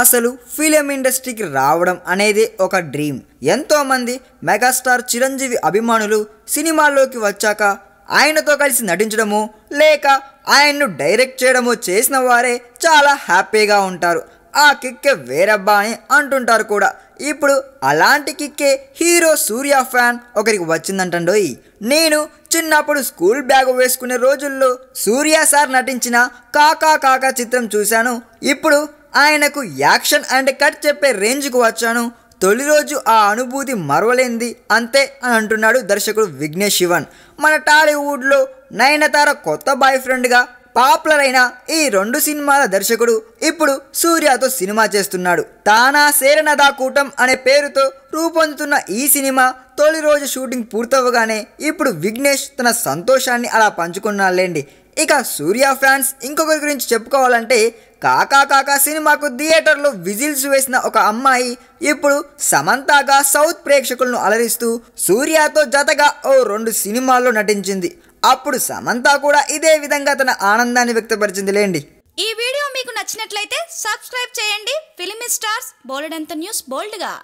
అసలు ఫిలిం ఇండస్ట్రీకి రావడం అనేది ఒక డ్రీమ్ ఎంతోమంది మెగాస్టార్ చిరంజీవి అభిమానులు సినిమాల్లోకి వచ్చాక ఆయనతో కలిసి నటించడము లేక ఆయన్ను డైరెక్ట్ చేయడము చేసిన వారే చాలా హ్యాపీగా ఉంటారు ఆ కిక్కే వేరబ్బా అని అంటుంటారు కూడా ఇప్పుడు అలాంటి కిక్కే హీరో సూర్య ఫ్యాన్ ఒకరికి వచ్చిందంటండోయ్ నేను చిన్నప్పుడు స్కూల్ బ్యాగ్ వేసుకునే రోజుల్లో సూర్య సార్ నటించిన కాకా కాకా చిత్రం చూశాను ఇప్పుడు ఆయనకు యాక్షన్ అండ్ కట్ చెప్పే రేంజ్కు వచ్చాను తొలి రోజు ఆ అనుభూతి మరవలేంది అంతే అని అంటున్నాడు దర్శకుడు విఘ్నేష్ శివన్ మన టాలీవుడ్లో నయనతార కొత్త బాయ్ ఫ్రెండ్గా పాపులర్ అయిన ఈ రెండు సినిమాల దర్శకుడు ఇప్పుడు సూర్యతో సినిమా చేస్తున్నాడు తానా సేరనదా కూటం అనే పేరుతో రూపొందుతున్న ఈ సినిమా తొలి రోజు షూటింగ్ పూర్తవగానే ఇప్పుడు విఘ్నేష్ తన సంతోషాన్ని అలా పంచుకున్నాలేండి ఇక సూర్య ఫ్యాన్స్ ఇంకొకరి గురించి చెప్పుకోవాలంటే కాకా కాకా సినిమాకు థియేటర్లో విజిల్స్ వేసిన ఒక అమ్మాయి ఇప్పుడు సమంతగా సౌత్ ప్రేక్షకులను అలరిస్తూ సూర్యతో జతగా ఓ రెండు సినిమాల్లో నటించింది అప్పుడు సమంత కూడా ఇదే విధంగా తన ఆనందాన్ని వ్యక్తపరిచింది లేండి ఈ వీడియో మీకు నచ్చినట్లయితే సబ్స్క్రైబ్ చేయండి ఫిలిం స్టార్స్ బోల్డ్ అంత న్యూస్ బోల్డ్గా